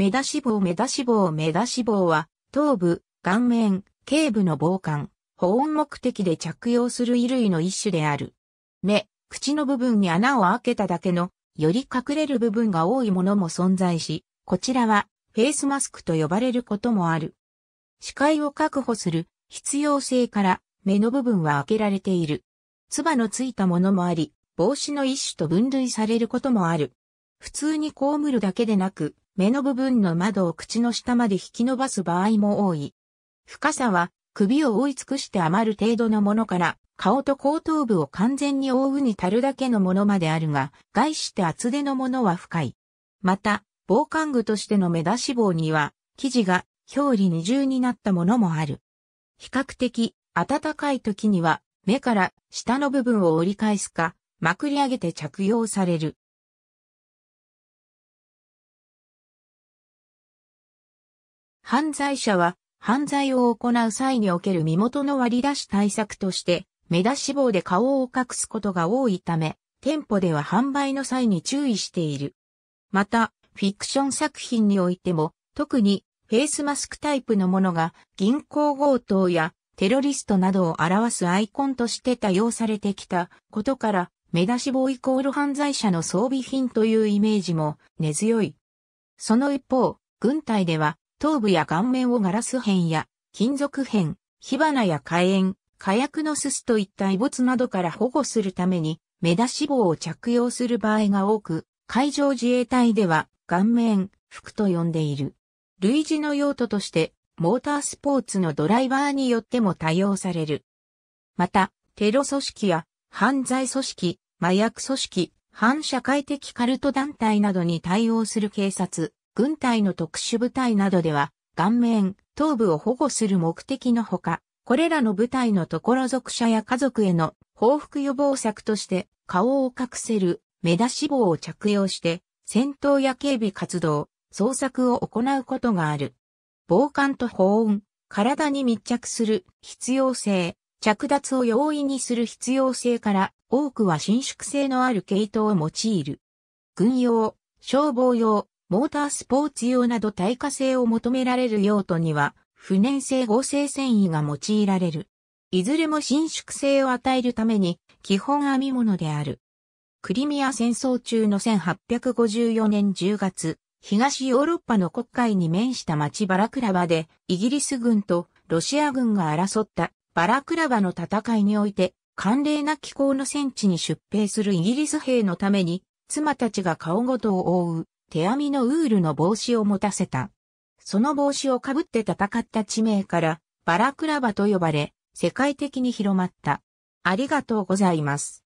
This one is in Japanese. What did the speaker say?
目出し帽目出し帽目出し帽は、頭部、顔面、頸部の防寒、保温目的で着用する衣類の一種である。目、口の部分に穴を開けただけの、より隠れる部分が多いものも存在し、こちらは、フェイスマスクと呼ばれることもある。視界を確保する必要性から目の部分は開けられている。唾のついたものもあり、帽子の一種と分類されることもある。普通に被るだけでなく、目の部分の窓を口の下まで引き伸ばす場合も多い。深さは首を覆い尽くして余る程度のものから顔と後頭部を完全に覆うに足るだけのものまであるが、外して厚手のものは深い。また、防寒具としての目出し棒には、生地が表裏二重になったものもある。比較的暖かい時には目から下の部分を折り返すか、まくり上げて着用される。犯罪者は犯罪を行う際における身元の割り出し対策として、目出し帽で顔を隠すことが多いため、店舗では販売の際に注意している。また、フィクション作品においても、特にフェイスマスクタイプのものが銀行強盗やテロリストなどを表すアイコンとして多用されてきたことから、目出し帽イコール犯罪者の装備品というイメージも根強い。その一方、軍隊では頭部や顔面をガラス片や金属片、火花や火炎、火薬のすすといった異物などから保護するために、目出し帽を着用する場合が多く、海上自衛隊では顔面、服と呼んでいる。類似の用途として、モータースポーツのドライバーによっても多用される。また、テロ組織や犯罪組織、麻薬組織、反社会的カルト団体などに対応する警察、軍隊の特殊部隊などでは、顔面、頭部を保護する目的のほか、これらの部隊のところ属者や家族への報復予防策として、顔を隠せる目出し帽を着用して、戦闘や警備活動、捜索を行うことがある。防寒と保温、体に密着する必要性、着脱を容易にする必要性から多くは伸縮性のある系統を用いる。軍用、消防用、モータースポーツ用など耐火性を求められる用途には、不燃性合成繊維が用いられる。いずれも伸縮性を与えるために、基本編み物である。クリミア戦争中の1854年10月、東ヨーロッパの国会に面した町バラクラバで、イギリス軍とロシア軍が争ったバラクラバの戦いにおいて、寒冷な気候の戦地に出兵するイギリス兵のために、妻たちが顔ごとを覆う手編みのウールの帽子を持たせた。その帽子をかぶって戦った地名から、バラクラバと呼ばれ、世界的に広まった。ありがとうございます。